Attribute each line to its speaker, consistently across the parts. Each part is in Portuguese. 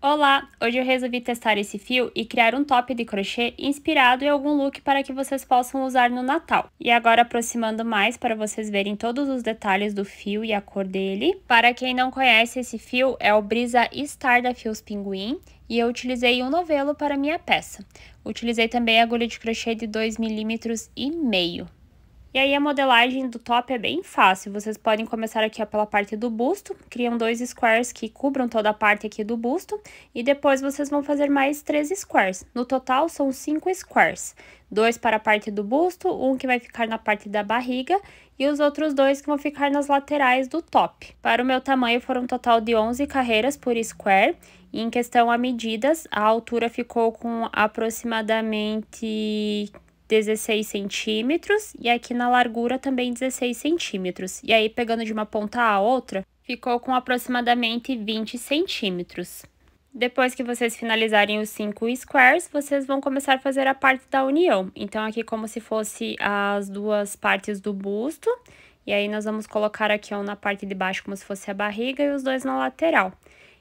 Speaker 1: Olá! Hoje eu resolvi testar esse fio e criar um top de crochê inspirado em algum look para que vocês possam usar no Natal. E agora aproximando mais para vocês verem todos os detalhes do fio e a cor dele. Para quem não conhece esse fio, é o Brisa Star da Fios Pinguim e eu utilizei um novelo para minha peça. Utilizei também agulha de crochê de 2 mm e meio. E aí a modelagem do top é bem fácil, vocês podem começar aqui ó, pela parte do busto, criam dois squares que cubram toda a parte aqui do busto, e depois vocês vão fazer mais três squares, no total são cinco squares, dois para a parte do busto, um que vai ficar na parte da barriga, e os outros dois que vão ficar nas laterais do top. Para o meu tamanho foram um total de 11 carreiras por square, e em questão a medidas, a altura ficou com aproximadamente 16 centímetros e aqui na largura também 16 centímetros. E aí, pegando de uma ponta à outra, ficou com aproximadamente 20 centímetros. Depois que vocês finalizarem os cinco squares, vocês vão começar a fazer a parte da união. Então, aqui como se fosse as duas partes do busto. E aí, nós vamos colocar aqui um na parte de baixo como se fosse a barriga e os dois na lateral.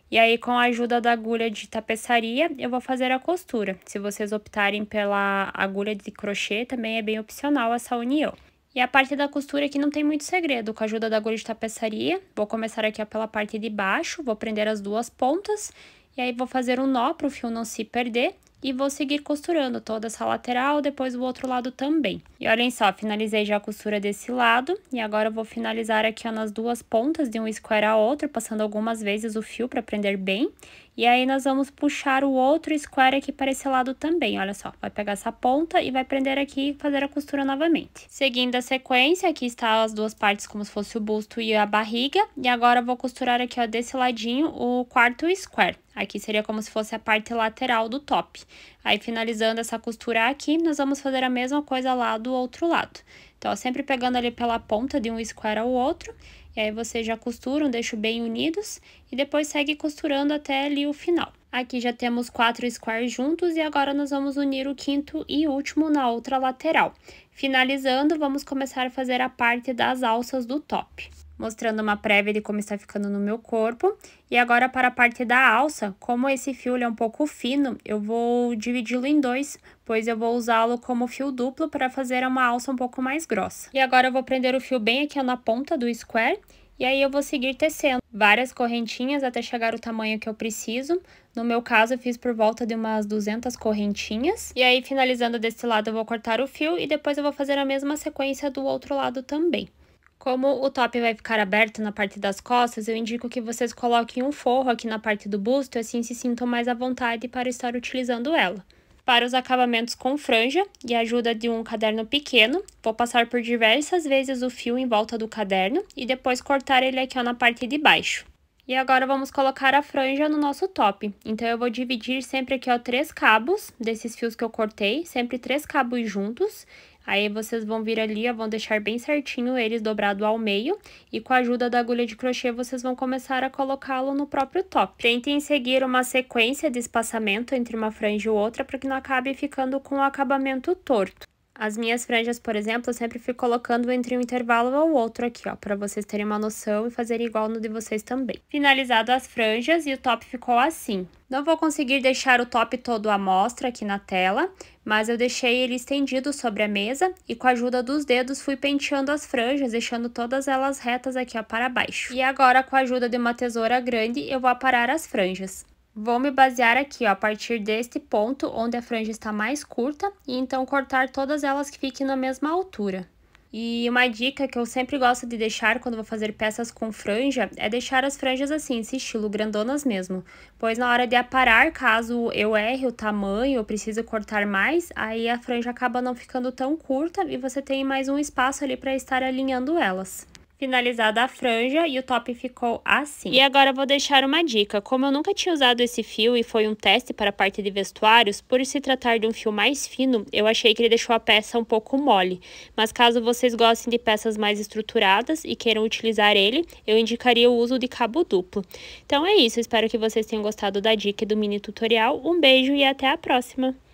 Speaker 1: E aí, com a ajuda da agulha de tapeçaria, eu vou fazer a costura. Se vocês optarem pela agulha de crochê, também é bem opcional essa união. E a parte da costura aqui não tem muito segredo, com a ajuda da agulha de tapeçaria, vou começar aqui pela parte de baixo, vou prender as duas pontas, e aí vou fazer um nó para o fio não se perder, e vou seguir costurando toda essa lateral, depois o outro lado também. E olhem só, finalizei já a costura desse lado, e agora eu vou finalizar aqui ó, nas duas pontas de um square a outro, passando algumas vezes o fio para prender bem, e aí, nós vamos puxar o outro square aqui para esse lado também, olha só. Vai pegar essa ponta e vai prender aqui e fazer a costura novamente. Seguindo a sequência, aqui está as duas partes como se fosse o busto e a barriga. E agora, vou costurar aqui, ó, desse ladinho, o quarto square. Aqui seria como se fosse a parte lateral do top. Aí, finalizando essa costura aqui, nós vamos fazer a mesma coisa lá do outro lado. Então, ó, sempre pegando ali pela ponta de um square ao outro e aí vocês já costuram, deixam bem unidos e depois segue costurando até ali o final. Aqui já temos quatro squares juntos e agora nós vamos unir o quinto e último na outra lateral. Finalizando, vamos começar a fazer a parte das alças do top mostrando uma prévia de como está ficando no meu corpo. E agora para a parte da alça, como esse fio é um pouco fino, eu vou dividi-lo em dois, pois eu vou usá-lo como fio duplo para fazer uma alça um pouco mais grossa. E agora eu vou prender o fio bem aqui na ponta do square, e aí eu vou seguir tecendo várias correntinhas até chegar o tamanho que eu preciso. No meu caso, eu fiz por volta de umas 200 correntinhas. E aí, finalizando desse lado, eu vou cortar o fio e depois eu vou fazer a mesma sequência do outro lado também. Como o top vai ficar aberto na parte das costas, eu indico que vocês coloquem um forro aqui na parte do busto, assim se sintam mais à vontade para estar utilizando ela. Para os acabamentos com franja e ajuda de um caderno pequeno, vou passar por diversas vezes o fio em volta do caderno e depois cortar ele aqui ó, na parte de baixo. E agora vamos colocar a franja no nosso top. Então, eu vou dividir sempre aqui, ó, três cabos desses fios que eu cortei, sempre três cabos juntos. Aí, vocês vão vir ali, ó, vão deixar bem certinho eles dobrado ao meio. E com a ajuda da agulha de crochê, vocês vão começar a colocá-lo no próprio top. Tentem seguir uma sequência de espaçamento entre uma franja e outra, para que não acabe ficando com o acabamento torto. As minhas franjas, por exemplo, eu sempre fico colocando entre um intervalo ou outro aqui, ó, para vocês terem uma noção e fazerem igual no de vocês também. Finalizado as franjas e o top ficou assim. Não vou conseguir deixar o top todo à mostra aqui na tela, mas eu deixei ele estendido sobre a mesa e com a ajuda dos dedos fui penteando as franjas, deixando todas elas retas aqui ó, para baixo. E agora, com a ajuda de uma tesoura grande, eu vou aparar as franjas. Vou me basear aqui, ó, a partir deste ponto onde a franja está mais curta e então cortar todas elas que fiquem na mesma altura. E uma dica que eu sempre gosto de deixar quando vou fazer peças com franja é deixar as franjas assim, esse estilo, grandonas mesmo. Pois na hora de aparar, caso eu erre o tamanho, eu preciso cortar mais, aí a franja acaba não ficando tão curta e você tem mais um espaço ali para estar alinhando elas finalizada a franja e o top ficou assim. E agora vou deixar uma dica, como eu nunca tinha usado esse fio e foi um teste para a parte de vestuários, por se tratar de um fio mais fino, eu achei que ele deixou a peça um pouco mole, mas caso vocês gostem de peças mais estruturadas e queiram utilizar ele, eu indicaria o uso de cabo duplo. Então é isso, espero que vocês tenham gostado da dica e do mini tutorial, um beijo e até a próxima!